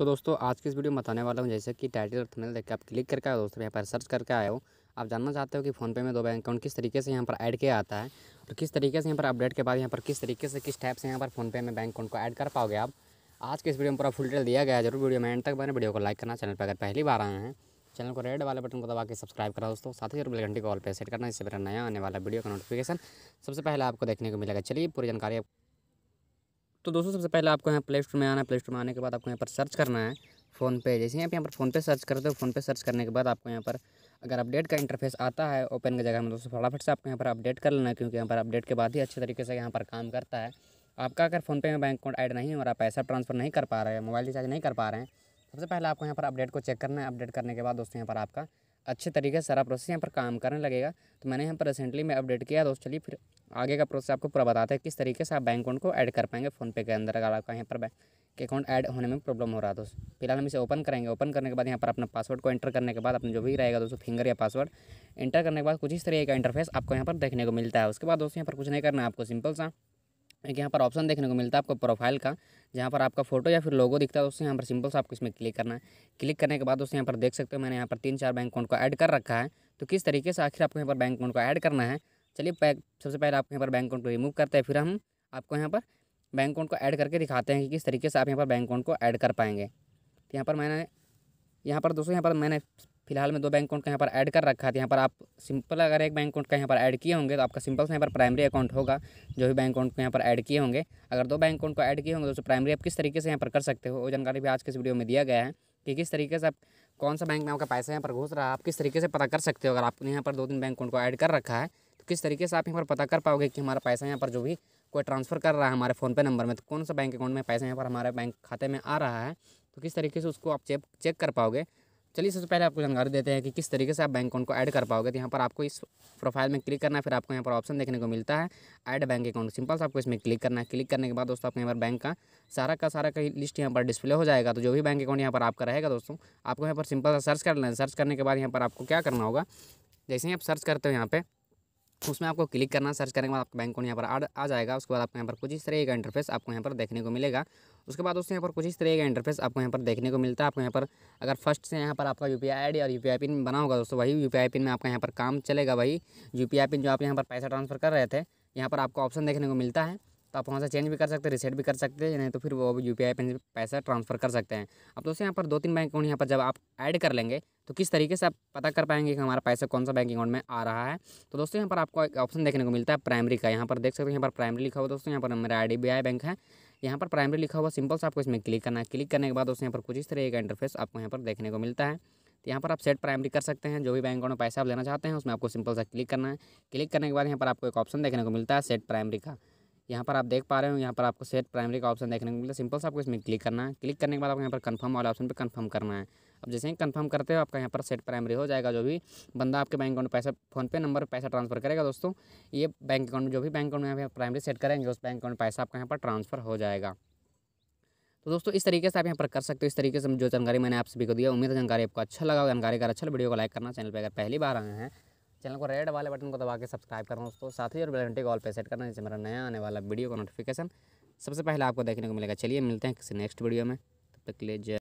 सो so, दोस्तों आज की इस वीडियो में बताने वाला हूँ जैसे कि टाइटल और थंबनेल देख के आप क्लिक करके आए दोस्तों यहाँ पर सर्च करके आए हो आप जानना चाहते हो कि फ़ोनपे में दो बैंक अकाउंट किस तरीके से यहाँ पर ऐड किया जाता है और तो किस तरीके से यहाँ पर अपडेट के बाद यहाँ पर किस तरीके से किस टाइप से यहाँ पर फ़ोनपे में बैंक अकाउंट को ऐड कर पाओगे आप आज के इस वीडियो में पूरा फुल डिटेल दिया गया जरूर वीडियो में एंड तक बने वीडियो को लाइक करना चैनल पर अगर पहली बार आए हैं चैनल को रेड वाले बटन को दबा के सब्सक्राइब करा दोस्तों साथ ही जरूर बेल घंटी को ऑल पे सेट करना इससे मेरा नया आने वाला वीडियो का नोटिफिकेशन सबसे पहले आपको देखने को मिलेगा चलिए पूरी जानकारी तो दोस्तों सबसे पहले आपको यहाँ प्ले स्टोर में आना है प्ले स्टोर में आने के बाद आपको यहाँ पर सर्च करना है फोन पे जैसे आप यहाँ पर फ़ोनपे सर्च करते हो पे सर्च करने के बाद आपको यहाँ पर अगर अपडेट का इंटरफेस आता है ओपन की जगह में दोस्तों फटाफट से आपको यहाँ पर अपडेट कर लेना है क्योंकि यहाँ पर अपडेट के बाद ही अच्छे तरीके से यहाँ पर काम करता है आपका अगर फ़ोनपे में बैंक अकाउंट ऐड नहीं हो रहा पैसा ट्रांसफ़र नहीं कर पा रहे हैं मोबाइल रिचार्ज नहीं कर पा रहे हैं सबसे पहले आपको यहाँ पर अपडेट को चेक करना है अपडेट करने के बाद दोस्तों यहाँ पर आपका अच्छे तरीके से सारा प्रोसेस यहाँ पर काम करने लगेगा तो मैंने यहाँ पर रिसेंटली मैं अपडेट किया दोस्त चलिए फिर आगे का प्रोसेस आपको पूरा बताते हैं किस तरीके से आप बैंक अकाउंट को ऐड कर पाएंगे फ़ोनपे के अंदर अगर आपका यहाँ पर बैंक के अकाउंट ऐड होने में प्रॉब्लम हो रहा है दोस्त फिलहाल हम इसे ओपन करेंगे ओपन करने के बाद यहाँ पर अपना पासवर्ड को एंटर करने के बाद अपने जो भी रहेगा दोस्तों फिंगर या पासवर्ड एंटर करने के बाद कुछ इस तरीके का इंटरफेस आपको यहाँ पर देखने को मिलता है उसके बाद दोस्तों यहाँ पर कुछ नहीं करना आपको सिंपल सा एक यहाँ पर ऑप्शन देखने को मिलता है आपको प्रोफाइल का जहाँ पर आपका फोटो या फिर लोगो दिखता है दोस्तों यहाँ पर सिंपल सा आपको इसमें क्लिक करना है क्लिक करने के बाद दोस्तों यहाँ पर देख सकते हो मैंने यहाँ पर तीन चार बैंक अकाउंट को ऐड कर रखा है तो किस तरीके से आखिर आपको यहाँ पर बैंक अकाउंट को ऐड करना है चलिए सबसे पहले आपको यहाँ पर बैंक अकाउंट को रिमूव करते हैं फिर हम आपको यहाँ पर बैंक अकाउंट को ऐड करके दिखाते हैं कि किस तरीके से आप यहाँ पर बैंक अकाउंट को ऐड कर पाएंगे तो यहाँ पर मैंने यहाँ पर दोस्तों यहाँ पर मैंने फिलहाल मैं दो बैंक अकाउंट का यहाँ पर ऐड कर रखा था यहाँ पर आप सिंपल अगर एक बैंक अकाउंट का यहाँ पर ऐड किए होंगे तो आपका सिंपल से यहाँ पर प्राइमरी अकाउंट होगा जो भी बैंक अकाउंट को यहाँ पर ऐड किए होंगे अगर दो बैंक अकाउंट को ऐड किए होंगे तो प्राइमरी आप किस तरीके से यहाँ पर कर सकते हो वो जानकारी भी आज के इस वीडियो में दिया गया है कि किस तरीके से आप कौन सा बैंक में आपका पैसा यहाँ पर घुस रहा है आप किस तरीके से पता कर सकते हो अगर आपने यहाँ पर दो तीन बैंक अकाउंट को ऐड कर रखा है तो किस तरीके से आप यहाँ पर पता कर पाओगे कि हमारा पैसा यहाँ पर जो भी कोई ट्रांसफ़र कर रहा है हमारे फोन पे नंबर में तो कौन सा बैंक अकाउंट में पैसा यहाँ पर हमारे बैंक खाते में आ रहा है तो किस तरीके से उसको आप चेक चेक कर पाओगे चलिए सबसे पहले आपको जानकारी देते हैं कि किस तरीके से आप बैंक अकाउंट को ऐड कर पाओगे तो यहाँ पर आपको इस प्रोफाइल में क्लिक करना है फिर आपको यहाँ पर ऑप्शन देखने को मिलता है ऐड बैंक अकाउंट सिंपल से आपको इसमें क्लिक करना है क्लिक करने के बाद दोस्तों आपको यहाँ पर बैंक का सारा का सारा का लिस्ट यहाँ पर डिस्प्ले हो जाएगा तो जो भी बैंक अकाउंट यहाँ पर आपका रहेगा दोस्तों आपको यहाँ पर सिंपल सा सर्च कर लेना है सर्च करने के बाद यहाँ पर आपको क्या करना होगा जैसे ही आप सर्च करते हो यहाँ पर उसमें आपको क्लिक करना सर्च करने के बाद आपका बैंक अकाउंट यहाँ पर आ, आ जाएगा उसके बाद आपको यहाँ पर कुछ इस तरह का इंटरफेस आपको यहाँ पर देखने को मिलेगा उसके बाद दोस्तों यहाँ पर कुछ इस तरह का इंटरफेस आपको यहाँ पर देखने को मिलता है आपको यहाँ पर अगर फर्स्ट से यहाँ पर आपका यू पी आई और यू पी पिन बना होगा दोस्तों वही यू पी पिन में आपका यहाँ पर काम चलेगा वही यू पी पिन जो आप यहाँ पर पैसा ट्रांसफर कर रहे थे यहाँ पर आपको ऑप्शन देखने को मिलता है तो आप वहाँ से चेंज भी कर सकते हैं रिसेट भी कर सकते हैं नहीं तो फिर वो यू पी पे पैसा ट्रांसफ़र कर सकते हैं अब दोस्तों यहाँ पर दो तीन बैंक अकाउंट यहाँ पर जब आप ऐड कर लेंगे तो किस तरीके से आप पता कर पाएंगे कि हमारा पैसा कौन सा बैंक अकाउंट में आ रहा है तो दोस्तों यहाँ पर आपको एक ऑप्शन देखने को मिलता है प्राइमरी का यहाँ पर देख सकते हैं यहाँ पर प्राइमरी लिखा हुआ दोस्तों यहाँ पर मेरा आई बैंक है यहाँ पर प्राइमरी लिखा हुआ सिंपल से आपको इसमें क्लिक करना है क्लिक करने के बाद दोस्तों यहाँ पर कुछ इस तरीके का इंटरफेस आपको यहाँ पर देखने को मिलता है तो यहाँ पर आप सेट प्राइमरी कर सकते हैं जो भी बैंक अकाउंट में पैसा आप लेना चाहते हैं उसमें आपको सिंपल सा क्लिक करना है क्लिक करने के बाद यहाँ पर आपको एक ऑप्शन देखने को मिलता है सेट प्राइमरी का यहाँ पर आप देख पा रहे हो यहाँ पर आपको सेट प्राइमरी का ऑप्शन देखने को मिलता है सिंपल से आपको इसमें क्लिक करना है क्लिक करने के बाद आपको यहाँ पर कन्फर्म वाले ऑप्शन पर कन्फर्म करना है अब जैसे ही कन्फर्म करते हो आपका यहाँ पर सेट प्राइमरी हो जाएगा जो भी बंदा आपके बैंक अकाउंट में पैसा फोनपे नंबर पर पैसा ट्रांसफर करेगा दोस्तों ये बैंक अकाउंट में जो भी बैंक अकाउंट में आप प्राइमरी सेट करेंगे उस बैंक अकाउंट में पैसा आपका यहाँ पर ट्रांसफर हो जाएगा तो दोस्तों इस तरीके से आप यहाँ पर कर सकते हो इस तरीके से जो जानकारी मैंने आप सभी को दिया उम्मीद है जानकारी आपको अच्छा लगा जानकारी अगर अच्छा वीडियो को लाइक करना चैनल पर अगर पहली बार आए हैं चैनल को रेड वाले बटन को दबा के सब्सक्राइब करना दोस्तों साथ ही और बेल घंटे को ऑल पे सेट करना जिससे मेरा नया आने वाला वीडियो का नोटिफिकेशन सबसे पहले आपको देखने को मिलेगा चलिए मिलते हैं किसी नेक्स्ट वीडियो में तब तक लीजिए लिए